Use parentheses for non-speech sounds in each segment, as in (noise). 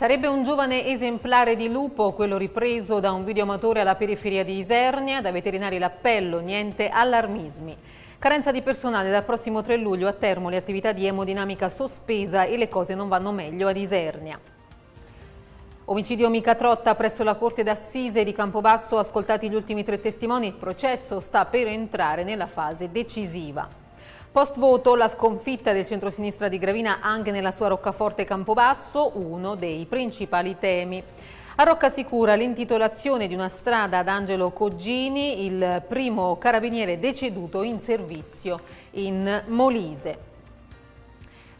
Sarebbe un giovane esemplare di lupo, quello ripreso da un videoamatore alla periferia di Isernia, da veterinari l'appello, niente allarmismi. Carenza di personale dal prossimo 3 luglio a termo le attività di emodinamica sospesa e le cose non vanno meglio ad Isernia. Omicidio mica trotta presso la Corte d'Assise di Campobasso, ascoltati gli ultimi tre testimoni, il processo sta per entrare nella fase decisiva. Post voto la sconfitta del centrosinistra di Gravina anche nella sua Roccaforte Campobasso, uno dei principali temi. A Rocca Sicura l'intitolazione di una strada ad Angelo Coggini, il primo carabiniere deceduto in servizio in Molise.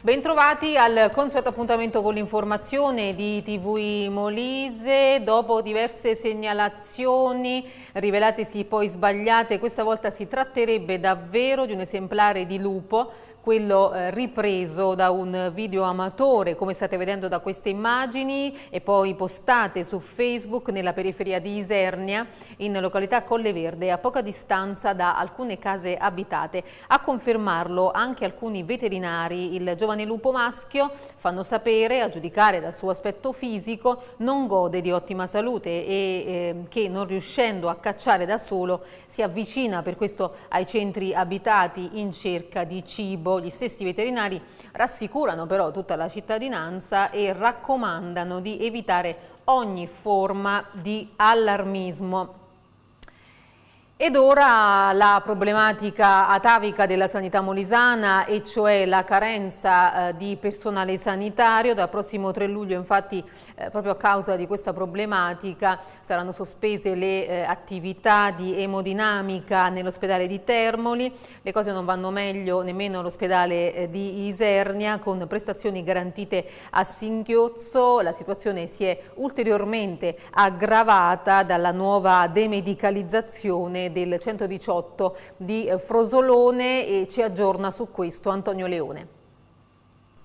Bentrovati al consueto appuntamento con l'informazione di TV Molise. Dopo diverse segnalazioni rivelatesi poi sbagliate, questa volta si tratterebbe davvero di un esemplare di lupo quello eh, ripreso da un video amatore, come state vedendo da queste immagini e poi postate su Facebook nella periferia di Isernia, in località Colleverde, a poca distanza da alcune case abitate. A confermarlo anche alcuni veterinari, il giovane lupo maschio, fanno sapere, a giudicare dal suo aspetto fisico, non gode di ottima salute e eh, che non riuscendo a cacciare da solo si avvicina per questo ai centri abitati in cerca di cibo cibo. Gli stessi veterinari rassicurano però tutta la cittadinanza e raccomandano di evitare ogni forma di allarmismo. Ed ora la problematica atavica della sanità molisana e cioè la carenza eh, di personale sanitario. Dal prossimo 3 luglio infatti eh, proprio a causa di questa problematica saranno sospese le eh, attività di emodinamica nell'ospedale di Termoli. Le cose non vanno meglio nemmeno all'ospedale eh, di Isernia con prestazioni garantite a singhiozzo. La situazione si è ulteriormente aggravata dalla nuova demedicalizzazione del 118 di eh, Frosolone e ci aggiorna su questo Antonio Leone.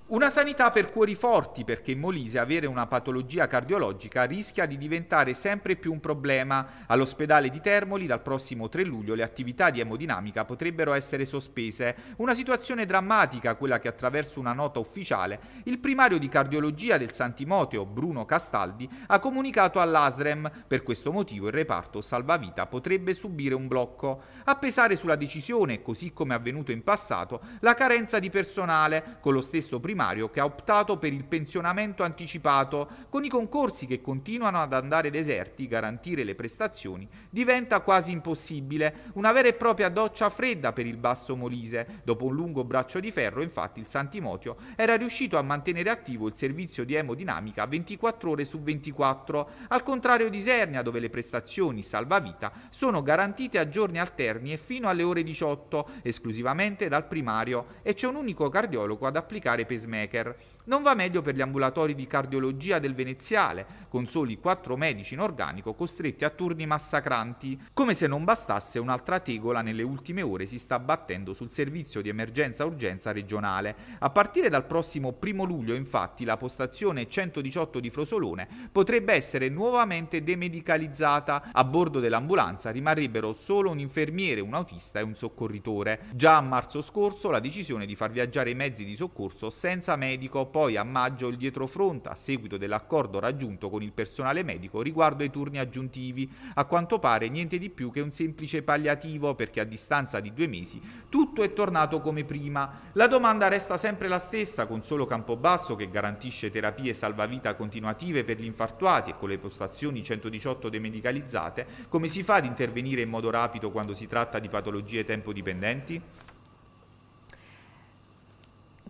Una sanità per cuori forti, perché in Molise avere una patologia cardiologica rischia di diventare sempre più un problema. All'ospedale di Termoli dal prossimo 3 luglio le attività di emodinamica potrebbero essere sospese. Una situazione drammatica, quella che attraverso una nota ufficiale il primario di cardiologia del Santimoteo, Bruno Castaldi, ha comunicato all'ASREM. Per questo motivo il reparto salvavita potrebbe subire un blocco. A pesare sulla decisione, così come avvenuto in passato, la carenza di personale, con lo stesso primario primario che ha optato per il pensionamento anticipato, con i concorsi che continuano ad andare deserti, garantire le prestazioni diventa quasi impossibile, una vera e propria doccia fredda per il basso Molise. Dopo un lungo braccio di ferro, infatti, il Santimotio era riuscito a mantenere attivo il servizio di emodinamica 24 ore su 24, al contrario di Isernia dove le prestazioni salvavita sono garantite a giorni alterni e fino alle ore 18, esclusivamente dal primario, e c'è un unico cardiologo ad applicare pesantemente maker non va meglio per gli ambulatori di cardiologia del Veneziale, con soli quattro medici in organico costretti a turni massacranti. Come se non bastasse, un'altra tegola nelle ultime ore si sta battendo sul servizio di emergenza-urgenza regionale. A partire dal prossimo primo luglio, infatti, la postazione 118 di Frosolone potrebbe essere nuovamente demedicalizzata. A bordo dell'ambulanza rimarrebbero solo un infermiere, un autista e un soccorritore. Già a marzo scorso la decisione di far viaggiare i mezzi di soccorso senza medico poi a maggio il dietrofront a seguito dell'accordo raggiunto con il personale medico riguardo ai turni aggiuntivi. A quanto pare niente di più che un semplice palliativo perché a distanza di due mesi tutto è tornato come prima. La domanda resta sempre la stessa con solo Campobasso che garantisce terapie salvavita continuative per gli infartuati e con le postazioni 118 demedicalizzate come si fa ad intervenire in modo rapido quando si tratta di patologie tempo dipendenti?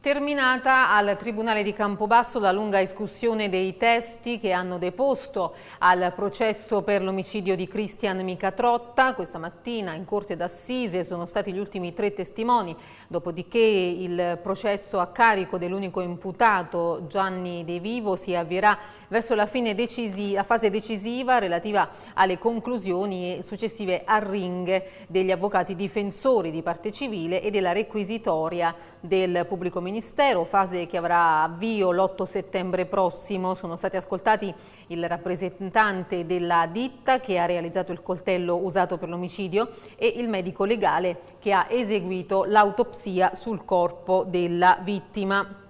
Terminata al Tribunale di Campobasso la lunga discussione dei testi che hanno deposto al processo per l'omicidio di Cristian Micatrotta. Questa mattina in Corte d'Assise sono stati gli ultimi tre testimoni, dopodiché il processo a carico dell'unico imputato Gianni De Vivo si avvierà verso la, decisi la fase decisiva relativa alle conclusioni e successive arringhe degli avvocati difensori di parte civile e della requisitoria del pubblico ministero Ministero, fase che avrà avvio l'8 settembre prossimo. Sono stati ascoltati il rappresentante della ditta che ha realizzato il coltello usato per l'omicidio e il medico legale che ha eseguito l'autopsia sul corpo della vittima.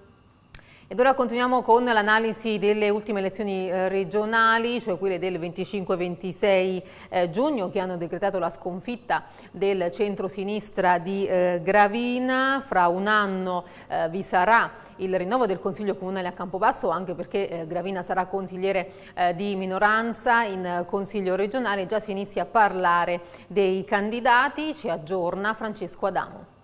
Ed ora continuiamo con l'analisi delle ultime elezioni eh, regionali, cioè quelle del 25-26 eh, giugno che hanno decretato la sconfitta del centro-sinistra di eh, Gravina. Fra un anno vi sarà il rinnovo del Consiglio Comunale a Campobasso anche perché Gravina sarà consigliere di minoranza in Consiglio regionale. Già si inizia a parlare dei candidati, ci aggiorna Francesco Adamo.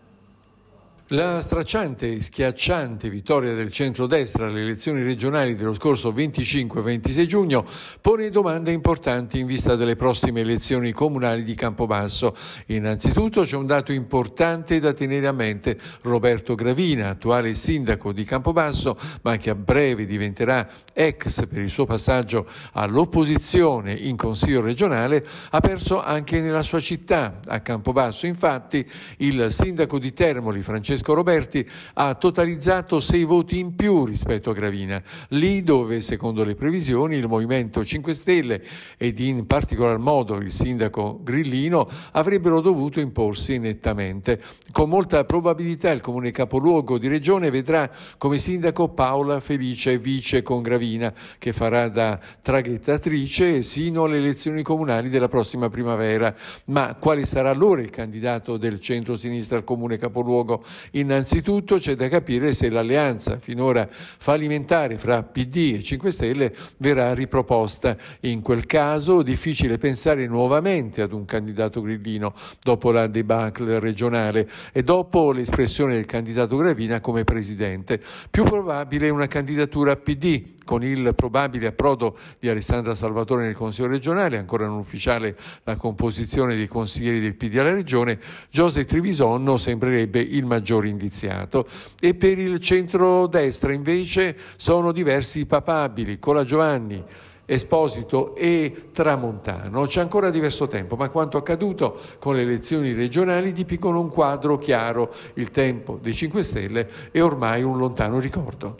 La stracciante e schiacciante vittoria del centrodestra alle elezioni regionali dello scorso 25-26 giugno pone domande importanti in vista delle prossime elezioni comunali di Campobasso. Innanzitutto c'è un dato importante da tenere a mente. Roberto Gravina, attuale sindaco di Campobasso, ma che a breve diventerà ex per il suo passaggio all'opposizione in Consiglio regionale, ha perso anche nella sua città. A Campobasso, infatti, il sindaco di Termoli, Francesco Francesco Roberti ha totalizzato sei voti in più rispetto a Gravina, lì dove, secondo le previsioni, il Movimento 5 Stelle ed in particolar modo il sindaco Grillino avrebbero dovuto imporsi nettamente. Con molta probabilità il comune capoluogo di regione vedrà come sindaco Paola Felice, vice con Gravina, che farà da traghettatrice sino alle elezioni comunali della prossima primavera. Ma quale sarà allora il candidato del centro-sinistra al comune capoluogo? Innanzitutto c'è da capire se l'alleanza finora fallimentare fra PD e 5 Stelle verrà riproposta. In quel caso è difficile pensare nuovamente ad un candidato grillino dopo la debacle regionale e dopo l'espressione del candidato Gravina come presidente. Più probabile una candidatura PD con il probabile approdo di Alessandra Salvatore nel Consiglio regionale, ancora non ufficiale la composizione dei consiglieri del PD alla regione, Giuseppe Trivisonno sembrerebbe il maggior maggior indiziato e per il centrodestra invece sono diversi i papabili, Cola Giovanni, Esposito e Tramontano. C'è ancora diverso tempo, ma quanto accaduto con le elezioni regionali dipicano un quadro chiaro. Il tempo dei 5 Stelle è ormai un lontano ricordo.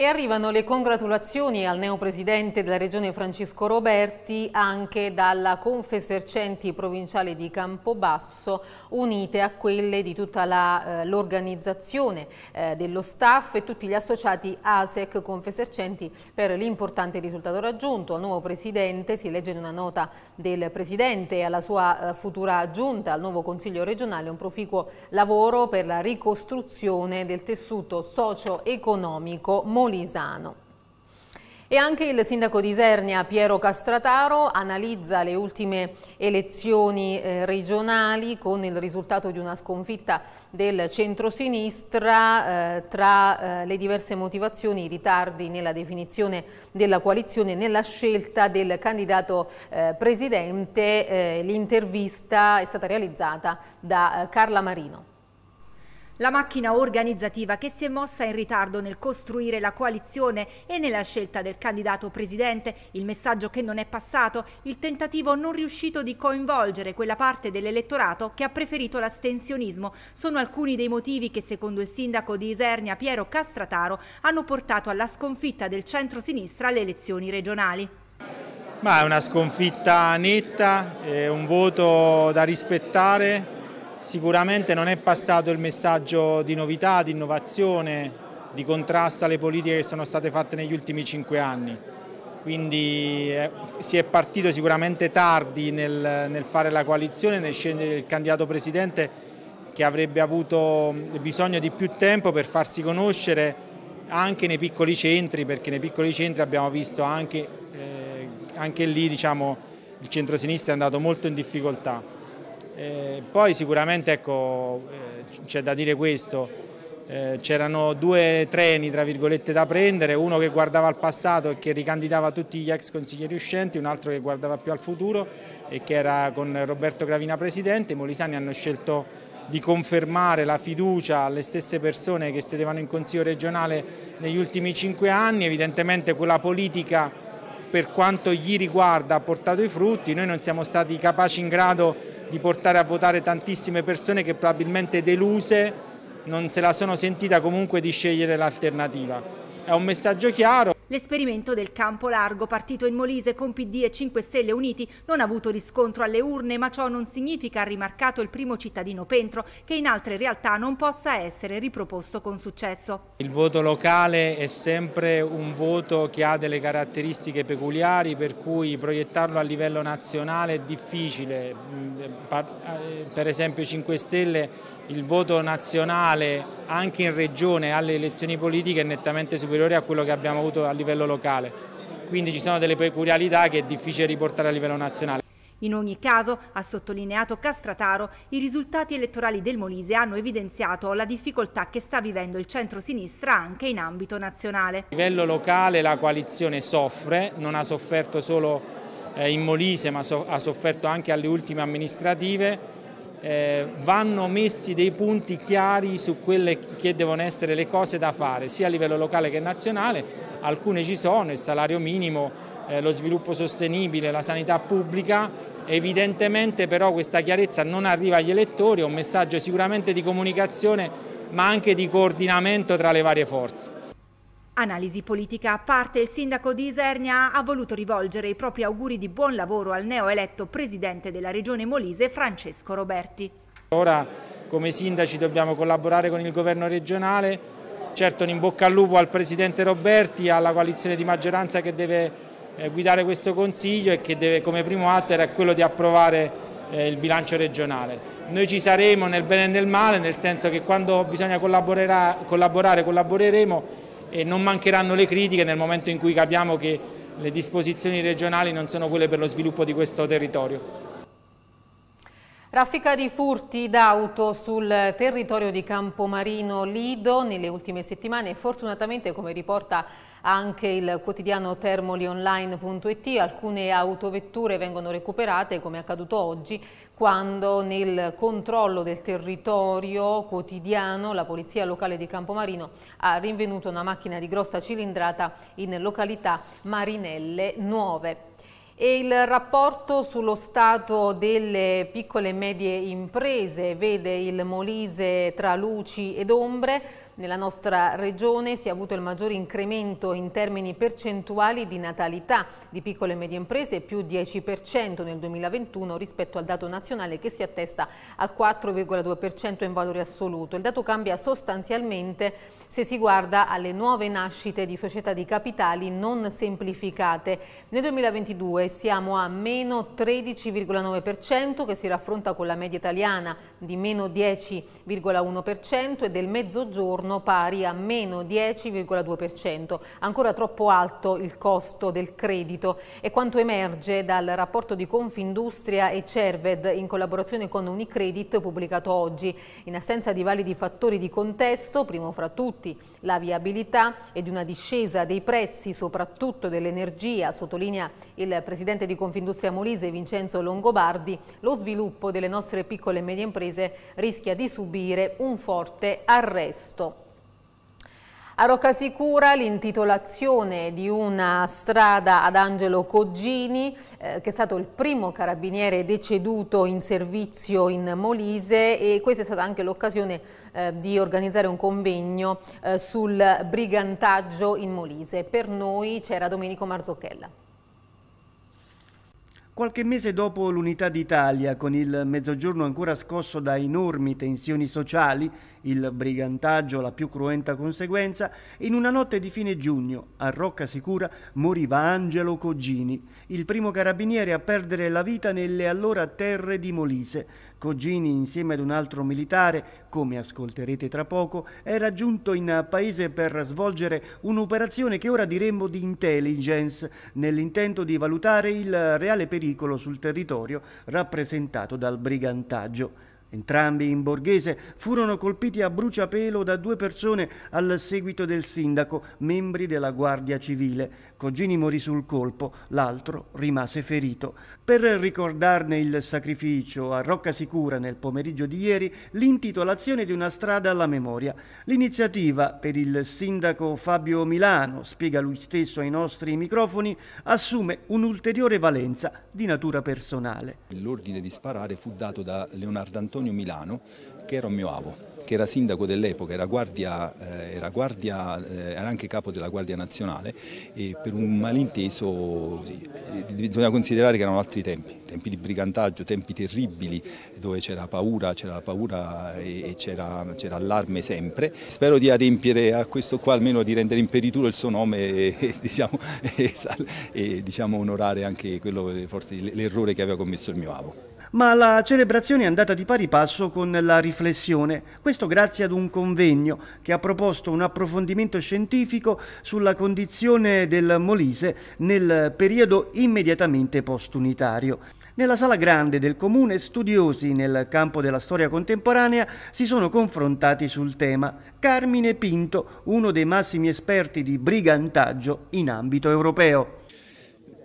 E arrivano le congratulazioni al neopresidente della regione Francesco Roberti anche dalla Confesercenti provinciale di Campobasso unite a quelle di tutta eh, l'organizzazione eh, eh, dello staff e tutti gli associati ASEC Confesercenti per l'importante risultato raggiunto. Al nuovo presidente si legge in una nota del presidente e alla sua eh, futura giunta al nuovo consiglio regionale un proficuo lavoro per la ricostruzione del tessuto socio-economico molisano. E anche il sindaco di Isernia Piero Castrataro analizza le ultime elezioni eh, regionali con il risultato di una sconfitta del centrosinistra eh, tra eh, le diverse motivazioni, i ritardi nella definizione della coalizione, e nella scelta del candidato eh, presidente. Eh, l'intervista è stata realizzata da eh, Carla Marino. La macchina organizzativa che si è mossa in ritardo nel costruire la coalizione e nella scelta del candidato presidente, il messaggio che non è passato, il tentativo non riuscito di coinvolgere quella parte dell'elettorato che ha preferito l'astensionismo, sono alcuni dei motivi che secondo il sindaco di Isernia Piero Castrataro hanno portato alla sconfitta del centro-sinistra alle elezioni regionali. Ma è una sconfitta netta, è un voto da rispettare, Sicuramente non è passato il messaggio di novità, di innovazione, di contrasto alle politiche che sono state fatte negli ultimi cinque anni. Quindi eh, si è partito sicuramente tardi nel, nel fare la coalizione, nel scegliere il candidato presidente che avrebbe avuto mm, bisogno di più tempo per farsi conoscere anche nei piccoli centri, perché nei piccoli centri abbiamo visto anche, eh, anche lì diciamo, il centrosinistra è andato molto in difficoltà. Eh, poi sicuramente ecco, eh, c'è da dire questo, eh, c'erano due treni da prendere, uno che guardava al passato e che ricandidava tutti gli ex consiglieri uscenti, un altro che guardava più al futuro e che era con Roberto Gravina presidente, i molisani hanno scelto di confermare la fiducia alle stesse persone che sedevano in Consiglio regionale negli ultimi cinque anni, evidentemente quella politica per quanto gli riguarda ha portato i frutti, noi non siamo stati capaci in grado di portare a votare tantissime persone che probabilmente deluse non se la sono sentita comunque di scegliere l'alternativa. È un messaggio chiaro. L'esperimento del campo largo partito in Molise con PD e 5 Stelle Uniti non ha avuto riscontro alle urne, ma ciò non significa, ha rimarcato il primo cittadino Pentro, che in altre realtà non possa essere riproposto con successo. Il voto locale è sempre un voto che ha delle caratteristiche peculiari, per cui proiettarlo a livello nazionale è difficile. Mm, eh, eh, per esempio 5 Stelle il voto nazionale anche in regione alle elezioni politiche è nettamente superiore a quello che abbiamo avuto a livello locale. Quindi ci sono delle peculiarità che è difficile riportare a livello nazionale. In ogni caso, ha sottolineato Castrataro, i risultati elettorali del Molise hanno evidenziato la difficoltà che sta vivendo il centro-sinistra anche in ambito nazionale. A livello locale la coalizione soffre, non ha sofferto solo eh, in Molise ma ha sofferto anche alle ultime amministrative eh, vanno messi dei punti chiari su quelle che devono essere le cose da fare, sia a livello locale che nazionale, alcune ci sono, il salario minimo, eh, lo sviluppo sostenibile, la sanità pubblica, evidentemente però questa chiarezza non arriva agli elettori, è un messaggio sicuramente di comunicazione ma anche di coordinamento tra le varie forze. Analisi politica a parte, il sindaco di Isernia ha voluto rivolgere i propri auguri di buon lavoro al neoeletto presidente della regione Molise, Francesco Roberti. Ora come sindaci dobbiamo collaborare con il governo regionale, certo un in bocca al lupo al presidente Roberti, alla coalizione di maggioranza che deve eh, guidare questo consiglio e che deve come primo atto era quello di approvare eh, il bilancio regionale. Noi ci saremo nel bene e nel male, nel senso che quando bisogna collaborare collaboreremo e non mancheranno le critiche nel momento in cui capiamo che le disposizioni regionali non sono quelle per lo sviluppo di questo territorio. Raffica di furti d'auto sul territorio di Campomarino Lido nelle ultime settimane e fortunatamente come riporta anche il quotidiano termolionline.it, alcune autovetture vengono recuperate come è accaduto oggi quando nel controllo del territorio quotidiano la polizia locale di Campomarino ha rinvenuto una macchina di grossa cilindrata in località Marinelle Nuove. E il rapporto sullo stato delle piccole e medie imprese vede il Molise tra luci ed ombre, nella nostra regione si è avuto il maggior incremento in termini percentuali di natalità di piccole e medie imprese, più 10% nel 2021 rispetto al dato nazionale che si attesta al 4,2% in valore assoluto. Il dato cambia sostanzialmente se si guarda alle nuove nascite di società di capitali non semplificate. Nel 2022 siamo a meno 13,9% che si raffronta con la media italiana di meno 10,1% e del mezzogiorno giorno pari a meno 10,2%, ancora troppo alto il costo del credito. È quanto emerge dal rapporto di Confindustria e Cerved in collaborazione con Unicredit pubblicato oggi. In assenza di validi fattori di contesto, primo fra tutti la viabilità e di una discesa dei prezzi, soprattutto dell'energia, sottolinea il presidente di Confindustria Molise Vincenzo Longobardi, lo sviluppo delle nostre piccole e medie imprese rischia di subire un forte arresto. A Roccasicura l'intitolazione di una strada ad Angelo Coggini, eh, che è stato il primo carabiniere deceduto in servizio in Molise e questa è stata anche l'occasione eh, di organizzare un convegno eh, sul brigantaggio in Molise. Per noi c'era Domenico Marzocchella. Qualche mese dopo l'unità d'Italia, con il mezzogiorno ancora scosso da enormi tensioni sociali, il brigantaggio la più cruenta conseguenza, in una notte di fine giugno, a Rocca Sicura, moriva Angelo Coggini, il primo carabiniere a perdere la vita nelle allora terre di Molise. Coggini, insieme ad un altro militare, come ascolterete tra poco, era giunto in paese per svolgere un'operazione che ora diremmo di intelligence, nell'intento di valutare il reale pericolo sul territorio rappresentato dal brigantaggio. Entrambi in borghese furono colpiti a bruciapelo da due persone al seguito del sindaco, membri della Guardia Civile. Cogini morì sul colpo, l'altro rimase ferito. Per ricordarne il sacrificio a Rocca Sicura nel pomeriggio di ieri, l'intitolazione di una strada alla memoria. L'iniziativa per il sindaco Fabio Milano, spiega lui stesso ai nostri microfoni, assume un'ulteriore valenza di natura personale. L'ordine di sparare fu dato da Leonardo Antonio Antonio Milano che era un mio avo, che era sindaco dell'epoca, era, guardia, eh, era, guardia, eh, era anche capo della Guardia Nazionale e per un malinteso bisogna considerare che erano altri tempi, tempi di brigantaggio, tempi terribili dove c'era paura, c'era paura e c'era, allarme sempre. Spero di adempiere a questo qua almeno di rendere imperituro il suo nome e, e, diciamo, (laughs) e, e diciamo, onorare anche l'errore che aveva commesso il mio avo ma la celebrazione è andata di pari passo con la riflessione, questo grazie ad un convegno che ha proposto un approfondimento scientifico sulla condizione del Molise nel periodo immediatamente post-unitario. Nella sala grande del comune studiosi nel campo della storia contemporanea si sono confrontati sul tema. Carmine Pinto, uno dei massimi esperti di brigantaggio in ambito europeo.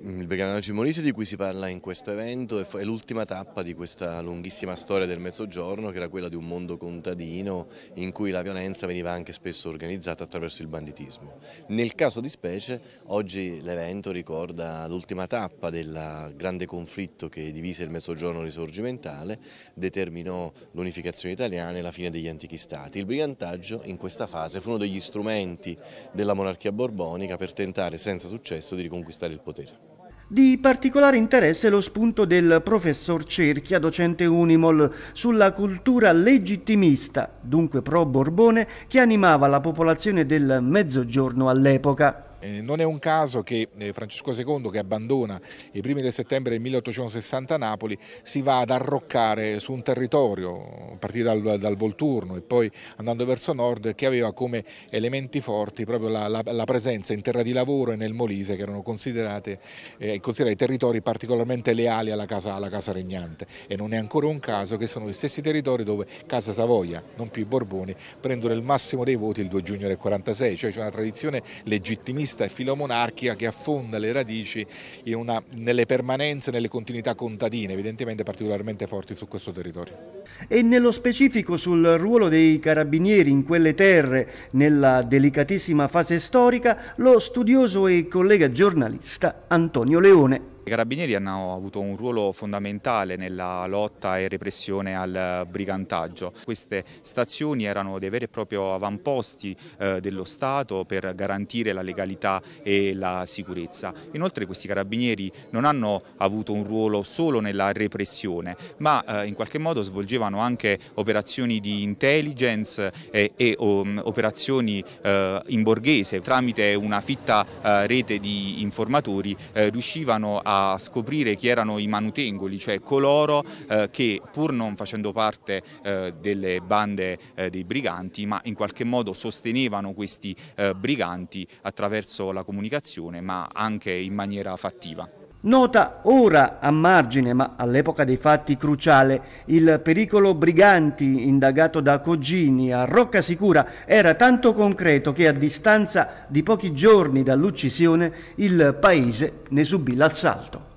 Mm, il Bergamo Cimolise di cui si parla in questo evento è l'ultima tappa di questa lunghissima storia del Mezzogiorno che era quella di un mondo contadino in cui la violenza veniva anche spesso organizzata attraverso il banditismo. Nel caso di specie oggi l'evento ricorda l'ultima tappa del grande conflitto che divise il Mezzogiorno risorgimentale, determinò l'unificazione italiana e la fine degli antichi stati. Il brigantaggio in questa fase fu uno degli strumenti della monarchia borbonica per tentare senza successo di riconquistare il potere. Di particolare interesse lo spunto del professor Cerchia, docente Unimol, sulla cultura legittimista, dunque pro-Borbone, che animava la popolazione del Mezzogiorno all'epoca. Eh, non è un caso che eh, Francesco II, che abbandona i primi del settembre del 1860 Napoli, si va ad arroccare su un territorio, a partire dal, dal Volturno e poi andando verso nord, che aveva come elementi forti proprio la, la, la presenza in terra di lavoro e nel Molise, che erano eh, considerati eh, territori particolarmente leali alla casa, alla casa, regnante. E non è ancora un caso che sono gli stessi territori dove Casa Savoia, non più i Borboni, prendono il massimo dei voti il 2 giugno del 1946, cioè c'è una tradizione legittimista e filomonarchica che affonda le radici una, nelle permanenze, nelle continuità contadine, evidentemente particolarmente forti su questo territorio. E nello specifico sul ruolo dei carabinieri in quelle terre, nella delicatissima fase storica, lo studioso e collega giornalista Antonio Leone. I carabinieri hanno avuto un ruolo fondamentale nella lotta e repressione al brigantaggio. Queste stazioni erano dei veri e propri avamposti eh, dello Stato per garantire la legalità e la sicurezza. Inoltre questi carabinieri non hanno avuto un ruolo solo nella repressione, ma eh, in qualche modo svolgevano anche operazioni di intelligence eh, e, um, operazioni in borghese. Tramite una fitta rete di informatori riuscivano a a scoprire chi erano i manutengoli, cioè coloro eh, che pur non facendo parte eh, delle bande eh, dei briganti, ma in qualche modo sostenevano questi eh, briganti attraverso la comunicazione, ma anche in maniera fattiva. Nota ora a margine, ma all'epoca dei fatti cruciale, il pericolo briganti indagato da Cogini a Roccasicura era tanto concreto che a distanza di pochi giorni dall'uccisione il paese ne subì l'assalto.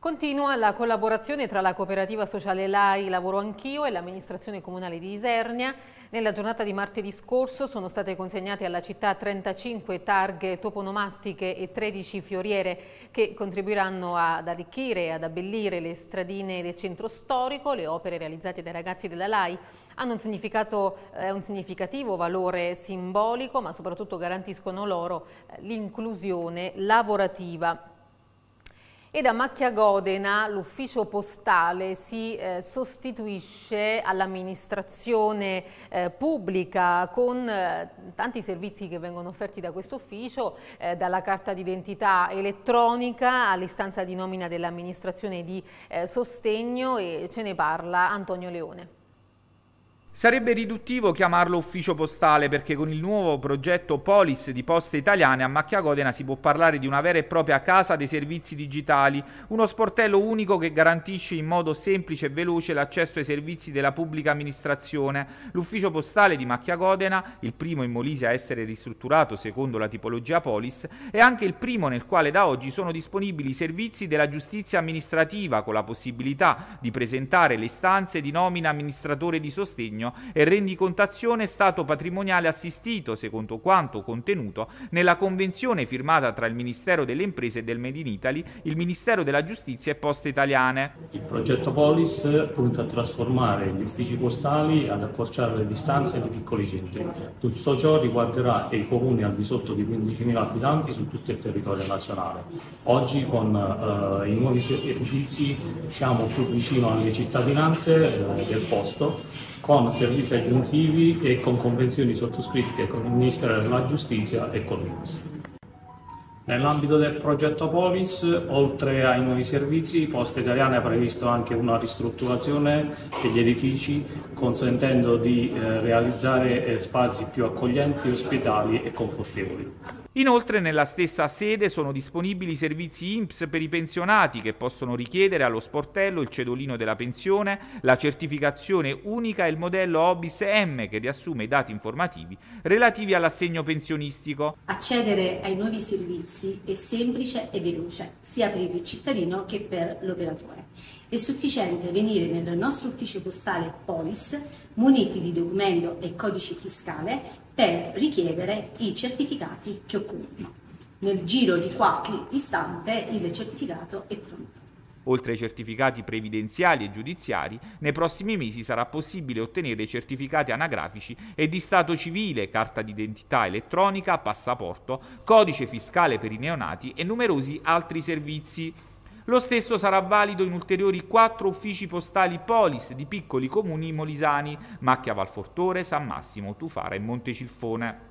Continua la collaborazione tra la cooperativa sociale LAI Lavoro Anch'io e l'amministrazione comunale di Isernia. Nella giornata di martedì scorso sono state consegnate alla città 35 targhe toponomastiche e 13 fioriere che contribuiranno ad arricchire e ad abbellire le stradine del centro storico. Le opere realizzate dai ragazzi della LAI hanno un, eh, un significativo valore simbolico ma soprattutto garantiscono loro eh, l'inclusione lavorativa. E da Macchia Godena l'ufficio postale si eh, sostituisce all'amministrazione eh, pubblica con eh, tanti servizi che vengono offerti da questo ufficio, eh, dalla carta d'identità elettronica all'istanza di nomina dell'amministrazione di eh, sostegno e ce ne parla Antonio Leone. Sarebbe riduttivo chiamarlo ufficio postale perché con il nuovo progetto Polis di Poste Italiane a Macchiagodena si può parlare di una vera e propria casa dei servizi digitali, uno sportello unico che garantisce in modo semplice e veloce l'accesso ai servizi della pubblica amministrazione. L'ufficio postale di Macchiagodena, il primo in Molise a essere ristrutturato secondo la tipologia Polis, è anche il primo nel quale da oggi sono disponibili i servizi della giustizia amministrativa con la possibilità di presentare le istanze di nomina amministratore di sostegno assegno e rendicontazione stato patrimoniale assistito, secondo quanto contenuto nella convenzione firmata tra il Ministero delle Imprese e del Made in Italy, il Ministero della Giustizia e Poste Italiane. Il progetto Polis punta a trasformare gli uffici postali ad accorciare le distanze nei piccoli centri. Tutto ciò riguarderà i comuni al di sotto di 15.000 abitanti su tutto il territorio nazionale. Oggi con eh, i nuovi servizi siamo più vicino alle cittadinanze eh, del posto con servizi aggiuntivi e con convenzioni sottoscritte con il Ministero della Giustizia e con l'Inps. Nell'ambito del progetto Polis, oltre ai nuovi servizi, Posta Italiana ha previsto anche una ristrutturazione degli edifici, consentendo di eh, realizzare eh, spazi più accoglienti, ospitali e confortevoli. Inoltre nella stessa sede sono disponibili servizi INPS per i pensionati che possono richiedere allo sportello il cedolino della pensione, la certificazione unica e il modello OBIS M che riassume i dati informativi relativi all'assegno pensionistico. Accedere ai nuovi servizi è semplice e veloce, sia per il cittadino che per l'operatore. È sufficiente venire nel nostro ufficio postale Polis muniti di documento e codice fiscale per richiedere i certificati che occorrono. Nel giro di qualche istante il certificato è pronto. Oltre ai certificati previdenziali e giudiziari, nei prossimi mesi sarà possibile ottenere certificati anagrafici e di stato civile, carta d'identità elettronica, passaporto, codice fiscale per i neonati e numerosi altri servizi. Lo stesso sarà valido in ulteriori quattro uffici postali Polis di piccoli comuni molisani, Macchia Valfortore, San Massimo, Tufara e Montecilfone.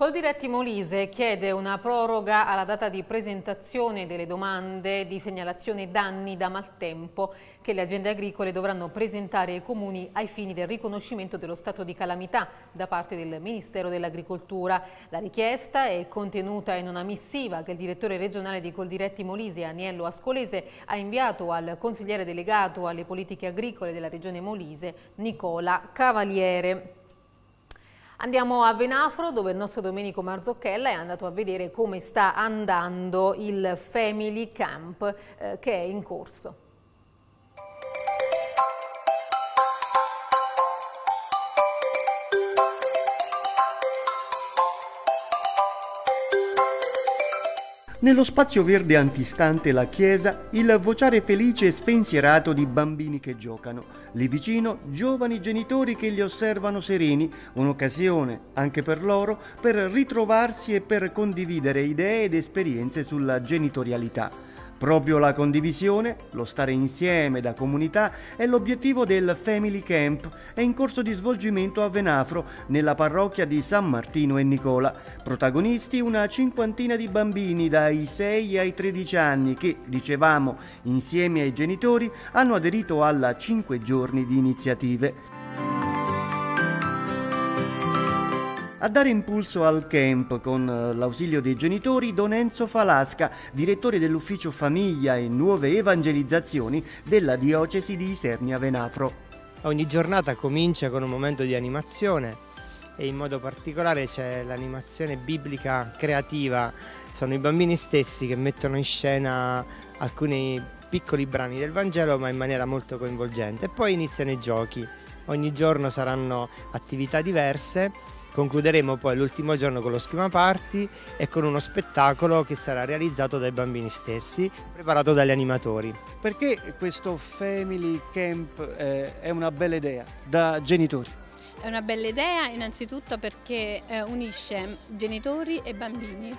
Coldiretti Molise chiede una proroga alla data di presentazione delle domande di segnalazione danni da maltempo che le aziende agricole dovranno presentare ai comuni ai fini del riconoscimento dello stato di calamità da parte del Ministero dell'Agricoltura. La richiesta è contenuta in una missiva che il direttore regionale di Coldiretti Molise, Aniello Ascolese, ha inviato al consigliere delegato alle politiche agricole della regione Molise, Nicola Cavaliere. Andiamo a Venafro dove il nostro Domenico Marzocchella è andato a vedere come sta andando il Family Camp eh, che è in corso. Nello spazio verde antistante la chiesa, il vociare felice e spensierato di bambini che giocano. Lì vicino, giovani genitori che li osservano sereni, un'occasione anche per loro per ritrovarsi e per condividere idee ed esperienze sulla genitorialità. Proprio la condivisione, lo stare insieme da comunità è l'obiettivo del Family Camp è in corso di svolgimento a Venafro, nella parrocchia di San Martino e Nicola. Protagonisti una cinquantina di bambini dai 6 ai 13 anni che, dicevamo, insieme ai genitori hanno aderito alla 5 giorni di iniziative. A dare impulso al camp con eh, l'ausilio dei genitori Don Enzo Falasca, direttore dell'ufficio Famiglia e Nuove Evangelizzazioni della diocesi di Isernia Venafro. Ogni giornata comincia con un momento di animazione e in modo particolare c'è l'animazione biblica creativa. Sono i bambini stessi che mettono in scena alcuni piccoli brani del Vangelo ma in maniera molto coinvolgente. E poi iniziano i giochi. Ogni giorno saranno attività diverse Concluderemo poi l'ultimo giorno con lo schema party e con uno spettacolo che sarà realizzato dai bambini stessi, preparato dagli animatori. Perché questo family camp eh, è una bella idea da genitori? È una bella idea innanzitutto perché eh, unisce genitori e bambini.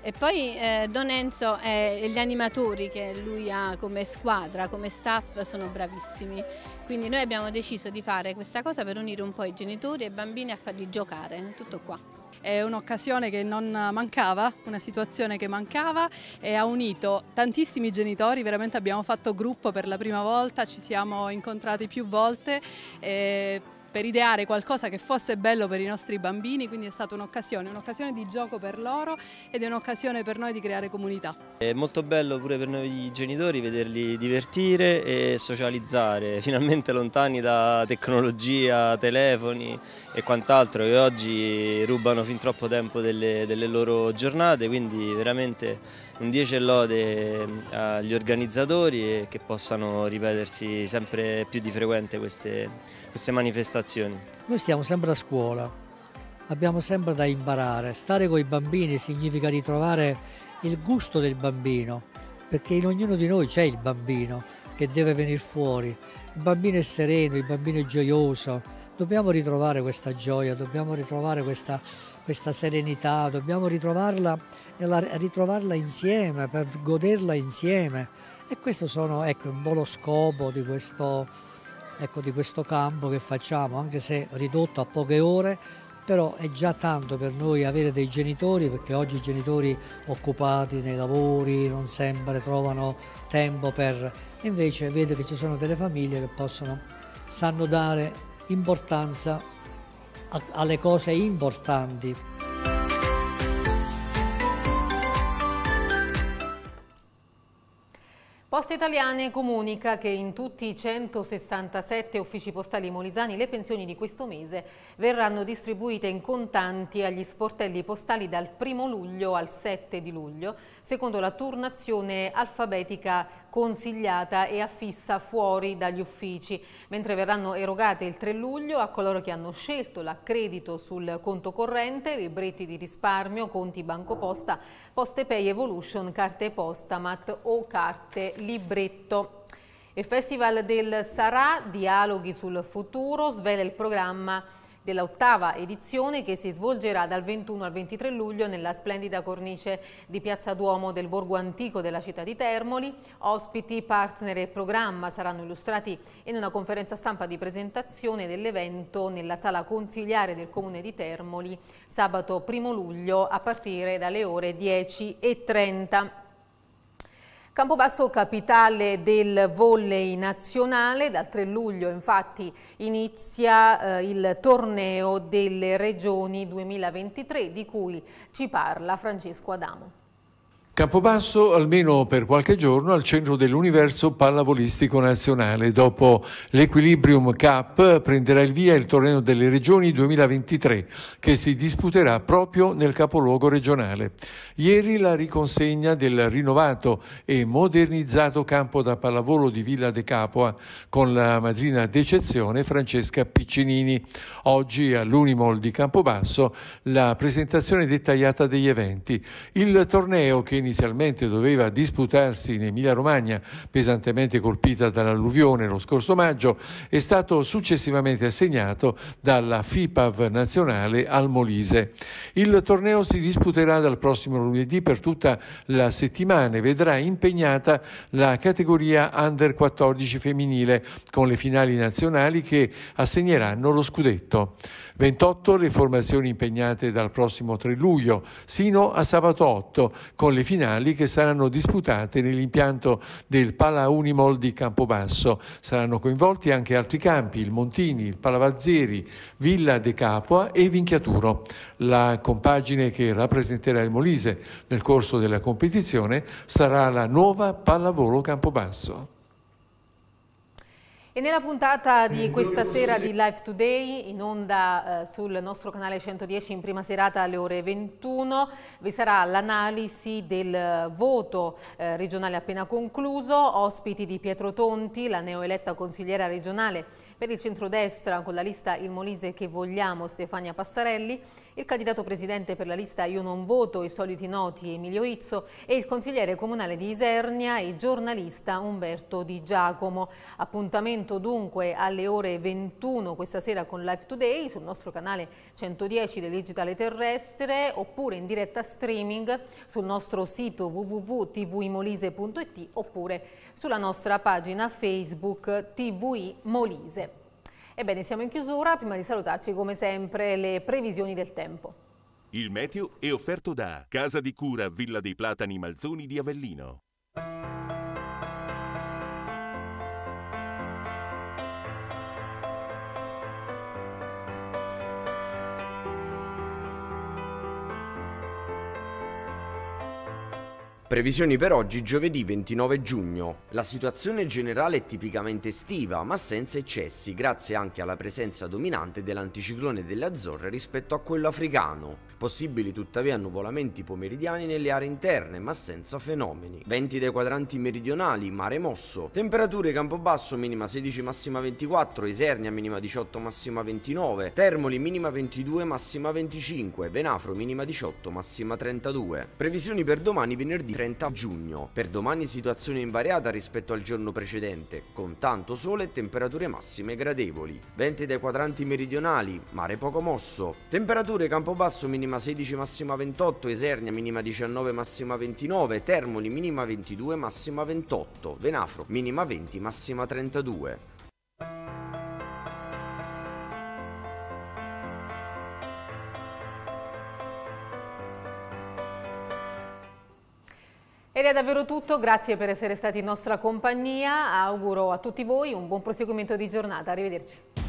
E poi eh, Don Enzo e gli animatori che lui ha come squadra, come staff, sono bravissimi quindi noi abbiamo deciso di fare questa cosa per unire un po' i genitori e i bambini a farli giocare, tutto qua. È un'occasione che non mancava, una situazione che mancava e ha unito tantissimi genitori, veramente abbiamo fatto gruppo per la prima volta, ci siamo incontrati più volte. E per ideare qualcosa che fosse bello per i nostri bambini, quindi è stata un'occasione, un'occasione di gioco per loro ed è un'occasione per noi di creare comunità. È molto bello pure per noi genitori vederli divertire e socializzare, (laughs) finalmente lontani da tecnologia, telefoni e quant'altro che oggi rubano fin troppo tempo delle, delle loro giornate, quindi veramente un 10 lode ehm, agli organizzatori e che possano ripetersi sempre più di frequente queste, queste manifestazioni. Noi stiamo sempre a scuola, abbiamo sempre da imparare, stare con i bambini significa ritrovare il gusto del bambino, perché in ognuno di noi c'è il bambino che deve venire fuori, il bambino è sereno, il bambino è gioioso, dobbiamo ritrovare questa gioia, dobbiamo ritrovare questa, questa serenità, dobbiamo ritrovarla, ritrovarla, insieme, per goderla insieme. E questo sono, ecco, un po' lo scopo di questo, ecco, di questo campo che facciamo, anche se ridotto a poche ore, però è già tanto per noi avere dei genitori, perché oggi i genitori occupati nei lavori non sempre trovano tempo per... Invece vedo che ci sono delle famiglie che possono, sanno dare importanza alle cose importanti. Poste Italiane comunica che in tutti i 167 uffici postali molisani le pensioni di questo mese verranno distribuite in contanti agli sportelli postali dal 1 luglio al 7 di luglio, secondo la turnazione alfabetica consigliata e affissa fuori dagli uffici, mentre verranno erogate il 3 luglio a coloro che hanno scelto l'accredito sul conto corrente, libretti di risparmio, conti bancoposta, Poste Pay Evolution, carte postamat o carte libretto. Il Festival del Sarà, Dialoghi sul futuro, svela il programma dell'ottava edizione che si svolgerà dal 21 al 23 luglio nella splendida cornice di Piazza Duomo del Borgo Antico della città di Termoli. Ospiti, partner e programma saranno illustrati in una conferenza stampa di presentazione dell'evento nella sala consigliare del Comune di Termoli sabato 1 luglio a partire dalle ore 10.30. Campobasso capitale del volley nazionale, dal 3 luglio infatti inizia eh, il torneo delle regioni 2023 di cui ci parla Francesco Adamo. Campobasso almeno per qualche giorno al centro dell'universo pallavolistico nazionale. Dopo l'Equilibrium Cup prenderà il via il torneo delle regioni 2023 che si disputerà proprio nel capoluogo regionale. Ieri la riconsegna del rinnovato e modernizzato campo da pallavolo di Villa De Capua con la madrina d'eccezione Francesca Piccinini. Oggi all'Unimol di Campobasso la presentazione dettagliata degli eventi. Il torneo che inizialmente doveva disputarsi in Emilia-Romagna, pesantemente colpita dall'alluvione lo scorso maggio, è stato successivamente assegnato dalla FIPAV nazionale al Molise. Il torneo si disputerà dal prossimo lunedì per tutta la settimana e vedrà impegnata la categoria under 14 femminile con le finali nazionali che assegneranno lo scudetto. 28 le formazioni impegnate dal prossimo 3 luglio sino a sabato 8 con le finali finali che saranno disputate nell'impianto del Pala Unimol di Campobasso. Saranno coinvolti anche altri campi, il Montini, il Palavazzeri, Villa De Capua e Vinchiaturo. La compagine che rappresenterà il Molise nel corso della competizione sarà la nuova Pallavolo Campobasso. E nella puntata di questa sera di Live Today, in onda eh, sul nostro canale 110 in prima serata alle ore 21, vi sarà l'analisi del eh, voto eh, regionale appena concluso, ospiti di Pietro Tonti, la neoeletta consigliera regionale per il centrodestra con la lista Il Molise che vogliamo, Stefania Passarelli, il candidato presidente per la lista Io non voto, i soliti noti Emilio Izzo e il consigliere comunale di Isernia e giornalista Umberto Di Giacomo. Appuntamento dunque alle ore 21 questa sera con Live Today sul nostro canale 110 del Digitale Terrestre oppure in diretta streaming sul nostro sito www.tvimolise.it oppure sulla nostra pagina Facebook TVI Molise. Ebbene, siamo in chiusura, prima di salutarci come sempre le previsioni del tempo. Il meteo è offerto da Casa di Cura Villa dei Platani Malzoni di Avellino. Previsioni per oggi giovedì 29 giugno. La situazione generale è tipicamente estiva, ma senza eccessi, grazie anche alla presenza dominante dell'anticiclone delle Azzorre rispetto a quello africano. Possibili tuttavia nuvolamenti pomeridiani nelle aree interne, ma senza fenomeni. Venti dai quadranti meridionali, mare mosso. Temperature Campobasso minima 16 massima 24, Isernia minima 18 massima 29, Termoli minima 22 massima 25, Venafro minima 18 massima 32. Previsioni per domani venerdì 30 giugno. Per domani situazione invariata rispetto al giorno precedente, con tanto sole e temperature massime gradevoli. Venti dai quadranti meridionali, mare poco mosso. Temperature Campobasso minima 16 massima 28, Esernia minima 19 massima 29, Termoli minima 22 massima 28, Venafro minima 20 massima 32. Ed è davvero tutto, grazie per essere stati in nostra compagnia, auguro a tutti voi un buon proseguimento di giornata, arrivederci.